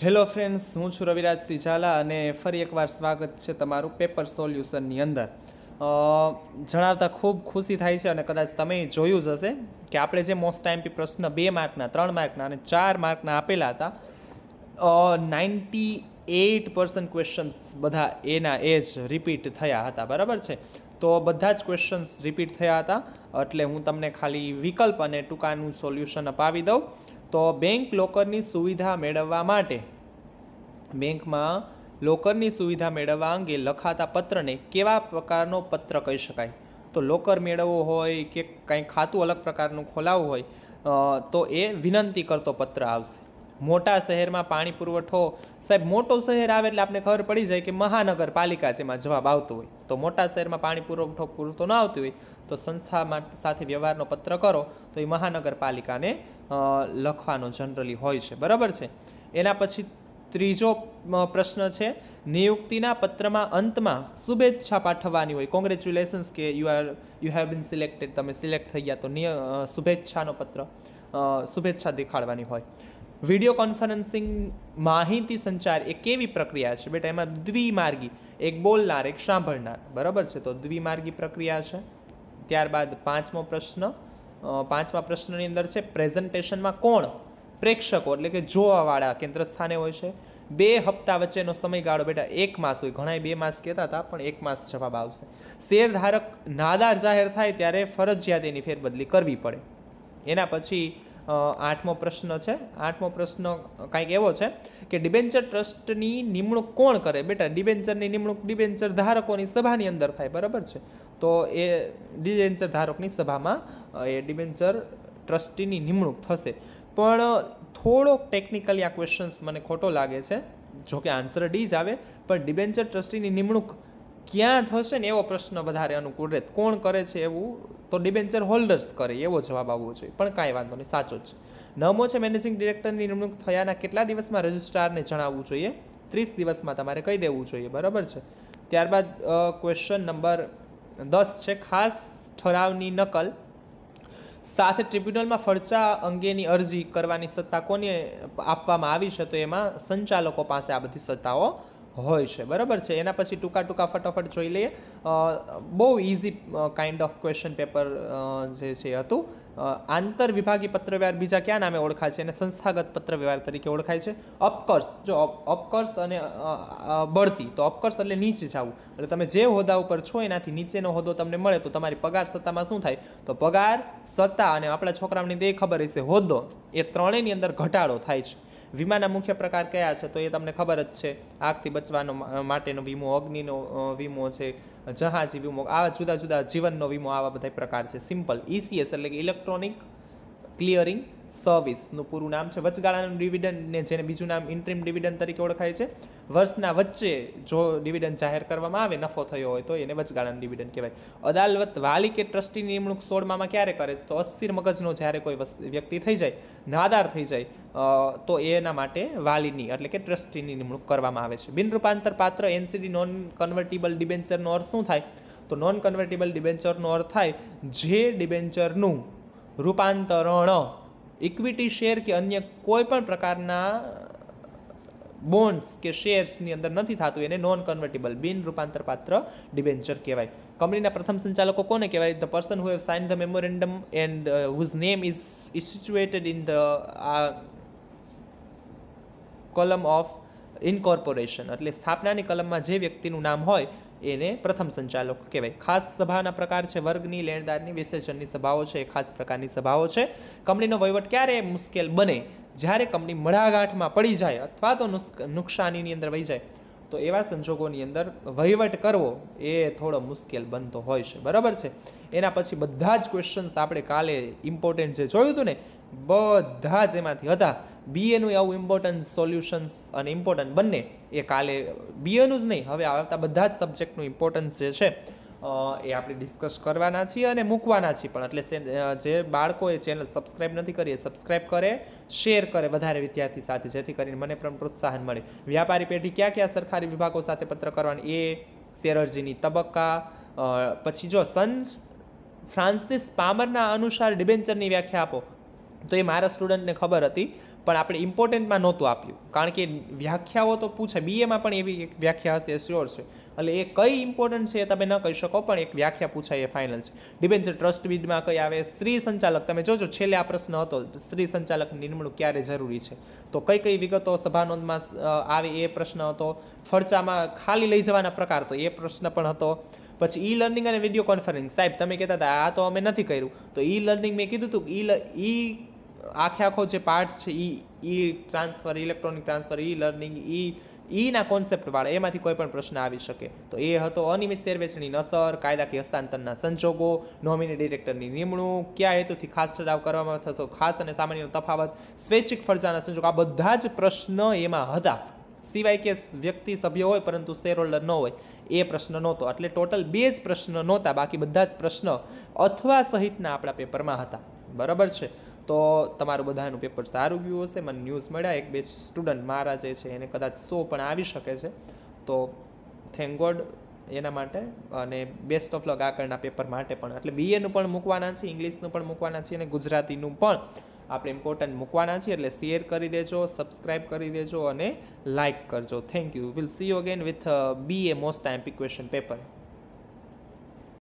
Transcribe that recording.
hello friends હું છું રવિરાજ ઝાલા અને ફરી એકવાર સ્વાગત છે તમારું પેપર સોલ્યુશનની અંદર જણાવતા ખૂબ ખુશી થાય છે અને કદાચ તમે જોયું જ હશે કે આપણે જે મોસ્ટ ટાઈમથી પ્રશ્ન બે માર્કના ત્રણ માર્કના અને ચાર માર્કના આપેલા હતા નાઇન્ટી એઇટ પર્સન્ટ ક્વેશ્ચન્સ બધા એના એ જ રિપીટ થયા હતા બરાબર છે તો બધા જ ક્વેશ્ચન્સ રિપીટ થયા હતા એટલે હું તમને ખાલી વિકલ્પ અને ટૂંકાનું સોલ્યુશન અપાવી દઉં તો બેંક લોકરની સુવિધા મેળવવા માટે બેંકમાં લોકરની સુવિધા મેળવવા અંગે લખાતા પત્રને કેવા પ્રકારનો પત્ર કહી શકાય તો લોકર મેળવવો હોય કે કંઈ ખાતું અલગ પ્રકારનું ખોલાવવું હોય તો એ વિનંતી કરતો પત્ર આવશે મોટા શહેરમાં પાણી પુરવઠો સાહેબ મોટો શહેર આવે એટલે આપણે ખબર પડી જાય કે મહાનગરપાલિકા છે એમાં જવાબ આવતો હોય તો મોટા શહેરમાં પાણી પુરવઠો પૂરતો ન આવતો હોય તો સંસ્થા સાથે વ્યવહારનો પત્ર કરો તો એ મહાનગરપાલિકાને લખવાનો જનરલી હોય છે બરાબર છે એના પછી ત્રીજો પ્રશ્ન છે નિયુક્તિના પત્રમાં અંતમાં શુભેચ્છા પાઠવવાની હોય કોંગ્રેચ્યુલેશન્સ કે you are you have been selected તમે સિલેક્ટ થઈ ગયા તો શુભેચ્છાનો પત્ર શુભેચ્છા દેખાડવાની હોય વિડીયો કોન્ફરન્સિંગ માહિતી સંચાર એ કેવી પ્રક્રિયા છે બેટા એમાં દ્વિમાર્ગી એક બોલનાર એક સાંભળનાર બરાબર છે તો દ્વિમાર્ગી પ્રક્રિયા છે ત્યારબાદ પાંચમો પ્રશ્ન પાંચમા પ્રશ્નની અંદર છે પ્રેઝન્ટેશનમાં કોણ પ્રેક્ષકો એટલે કે જોવાવાળા કેન્દ્ર સ્થાને હોય છે બે હપ્તા વચ્ચેનો સમયગાળો બેટા એક માસ હોય ઘણાય બે માસ કહેતા હતા પણ એક માસ જવાબ આવશે શેરધારક નાદાર જાહેર થાય ત્યારે ફરજિયાત એની ફેરબદલી કરવી પડે એના પછી આઠમો પ્રશ્ન છે આઠમો પ્રશ્ન કાંઈક એવો છે કે ડિબેન્ચર ટ્રસ્ટની નિમણૂક કોણ કરે બેટા ડિબેન્ચરની નિમણૂક ડિબેન્ચર ધારકોની સભાની અંદર થાય બરાબર છે તો એ ડિબેન્ચર ધારકની સભામાં એ ડિબેન્ચર ટ્રસ્ટીની નિમણૂક થશે પણ થોડોક ટેકનિકલી આ ક્વેશ્ચન્સ મને ખોટો લાગે છે જોકે આન્સર ડી જ આવે પણ ડિબેન્ચર ટ્રસ્ટીની નિમણૂક ક્યાં થશે ને એવો પ્રશ્ન વધારે અનુકૂળ રહે કોણ કરે છે એવું તો ડિબેન્ચર હોલ્ડર્સ કરે એવો જવાબ આવવો જોઈએ પણ કાંઈ વાંધો નહીં સાચો જ નમો છે મેનેજિંગ ડિરેક્ટરની નિમણૂક થયાના કેટલા દિવસમાં રજિસ્ટ્રારને જણાવવું જોઈએ ત્રીસ દિવસમાં તમારે કહી દેવું જોઈએ બરાબર છે ત્યારબાદ ક્વેશ્ચન નંબર દસ છે ખાસ ઠરાવની નકલ સાથે ટ્રિબ્યુનલમાં ફરજા અંગેની અરજી કરવાની સત્તા કોને આપવામાં આવી છે તો એમાં સંચાલકો પાસે આ બધી સત્તાઓ હોય છે બરાબર છે એના પછી ટૂંકા ટૂંકા ફટાફટ જોઈ લઈએ બહુ easy kind of question paper જે છે હતું આંતર વિભાગી પત્રવ્યવહાર બીજા ક્યાં નામે ઓળખાય છે અને સંસ્થાગત પત્રવ્યવહાર તરીકે ઓળખાય છે અપકર્ષ જો અપકર્ષ અને બળતી તો અપકર્ષ એટલે નીચે જવું એટલે તમે જે હોદ્દા ઉપર છો એનાથી નીચેનો હોદ્દો તમને મળે તો તમારી પગાર સત્તામાં શું થાય તો પગાર સત્તા અને આપણા છોકરાઓની તે ખબર હશે હોદ્દો એ ત્રણેયની અંદર ઘટાડો થાય છે વીમાના મુખ્ય પ્રકાર કયા છે તો એ તમને ખબર જ છે આગથી બચવાનો માટેનો વીમો અગ્નિનો વીમો છે જહાજી વીમો આવા જુદા જુદા જીવનનો વીમો આવા બધા પ્રકાર છે સિમ્પલ ઈસીએસ એટલે કે ઇલેક્ટ્રોનિક ક્લિયરિંગ સવીસનું પૂરું નામ છે વચગાળાનું ડિવિડન્ડને જેને બીજું નામ ઇન્ટ્રીમ ડિવિડન્ડ તરીકે ઓળખાય છે વર્ષના વચ્ચે જો ડિવિડન્ડ જાહેર કરવામાં આવે નફો થયો હોય તો એને વચગાળાનું ડિવિડન્ડ કહેવાય અદાલત વાલી કે ટ્રસ્ટીની નિમણૂક સોળમાં ક્યારે કરે છે તો અસ્થિર મગજનો જ્યારે કોઈ વ્યક્તિ થઈ જાય નાદાર થઈ જાય તો એના માટે વાલીની એટલે કે ટ્રસ્ટીની નિમણૂક કરવામાં આવે છે બિન રૂપાંતર પાત્ર એનસીડી નોન કન્વર્ટેબલ ડિબેન્ચરનો અર્થ શું થાય તો નોન કન્વર્ટેબલ ડિબેન્ચરનો અર્થ થાય જે ડિબેન્ચરનું રૂપાંતરણ ઇક્વિટી શેર કે અન્ય કોઈ પણ પ્રકારના બોન્ડ્સ કે શેર્સની અંદર નથી થતું એને નોન કન્વર્ટેબલ બિન રૂપાંતરપાત્ર ડિબેન્ચર કહેવાય કંપનીના પ્રથમ સંચાલકો કોને કહેવાય the person who have sign the memorandum and whose name is is situated in the આ કોલમ ઓફ ઇન્કોર્પોરેશન એટલે સ્થાપનાની કલમમાં જે વ્યક્તિનું નામ હોય એને પ્રથમ સંચાલક કહેવાય ખાસ સભાના પ્રકાર છે વર્ગની લેણદારની વિશેષણની સભાઓ છે એ ખાસ પ્રકારની સભાઓ છે કંપનીનો વહીવટ ક્યારે મુશ્કેલ બને જ્યારે કંપની મડાગાંઠમાં પડી જાય અથવા તો નુકસાનીની અંદર વહી જાય તો એવા સંજોગોની અંદર વહીવટ કરવો એ થોડો મુશ્કેલ બનતો હોય છે બરાબર છે એના પછી બધા જ ક્વેશ્ચન્સ આપણે કાલે ઇમ્પોર્ટન્ટ જે જોયું હતું ને બધા જ એમાંથી હતા બીએનું આવું ઇમ્પોર્ટન્ટ સોલ્યુશન્સ અને ઇમ્પોર્ટન્ટ બંને એ કાલે બીએનું જ નહીં હવે આવતા બધા જ સબ્જેક્ટનું ઇમ્પોર્ટન્સ જે છે એ આપણે ડિસ્કસ કરવાના છીએ અને મૂકવાના છીએ પણ એટલે જે બાળકો એ ચેનલ સબસ્ક્રાઈબ નથી કરી એ સબસ્ક્રાઈબ કરે શેર કરે વધારે વિદ્યાર્થી સાથે જેથી કરીને મને પણ પ્રોત્સાહન મળે વ્યાપારી પેઢી ક્યાં ક્યાં સરકારી વિભાગો સાથે પત્રકારોની એ શેરરજીની તબક્કા પછી જો સન ફ્રાન્સિસ પામરના અનુસાર ડિબેન્ચરની વ્યાખ્યા આપો તો એ મારા સ્ટુડન્ટને ખબર હતી પણ આપણે ઇમ્પોર્ટન્ટમાં નહોતું આપ્યું કારણ કે વ્યાખ્યાઓ તો પૂછે બીએમાં પણ એવી એક વ્યાખ્યા હશે શ્યોર છે એટલે એ કઈ ઇમ્પોર્ટન્ટ છે એ તમે ન કહી શકો પણ એક વ્યાખ્યા પૂછાય એ ફાઇનલ છે ડિબેન્ચર ટ્રસ્ટ બિડમાં કઈ આવે સ્ત્રી સંચાલક તમે જોજો છેલ્લે આ પ્રશ્ન હતો સ્ત્રી સંચાલક નિમણૂક ક્યારે જરૂરી છે તો કઈ કઈ વિગતો સભાનોંધમાં આવે એ પ્રશ્ન હતો ફરચામાં ખાલી લઈ જવાના પ્રકાર તો એ પ્રશ્ન પણ હતો પછી ઈ લર્નિંગ અને વિડીયો કોન્ફરન્સિંગ સાહેબ તમે કહેતા હતા આ તો અમે નથી કર્યું તો ઈ લર્નિંગ મેં કીધું હતું ઈ આખે આખો જે પાર્ટ છે એ e transfer electronic transfer e learning e ઈના કોન્સેપ્ટવાળા એમાંથી કોઈ પણ પ્રશ્ન આવી શકે તો એ હતો અનિયમિત શેરવેચની નસર કાયદાકીય હસ્તાંતરના સંજોગો નોમિની ડિરેક્ટરની નિમણૂક કયા હેતુથી ખાસ ઠરાવ કરવામાં થતો ખાસ અને સામાન્યનો તફાવત સ્વૈચ્છિક ફરજાના સંજોગો આ બધા જ પ્રશ્ન એમાં હતા સિવાય કે વ્યક્તિ સભ્ય હોય પરંતુ શેર હોલ્ડર ન હોય એ પ્રશ્ન નહોતો એટલે ટોટલ બે જ પ્રશ્ન નહોતા બાકી બધા જ પ્રશ્ન અથવા સહિતના આપણા પેપરમાં હતા બરાબર છે તો તમારું બધાનું પેપર સારું ગયું હશે મને ન્યૂઝ મળ્યા એક બે સ્ટુડન્ટ મારા જે છે એને કદાચ શો પણ આવી શકે છે તો થેન્ક ગોડ એના માટે અને બેસ્ટ ઓફ લક આગળના પેપર માટે પણ એટલે બીએનું પણ મૂકવાના છે ઇંગ્લિશનું પણ મૂકવાના છે અને ગુજરાતીનું પણ આપણે ઇમ્પોર્ટન્ટ મૂકવાના છીએ એટલે શેર કરી દેજો સબસ્ક્રાઇબ કરી દેજો અને લાઇક કરજો thank you will see you again with B A most time question paper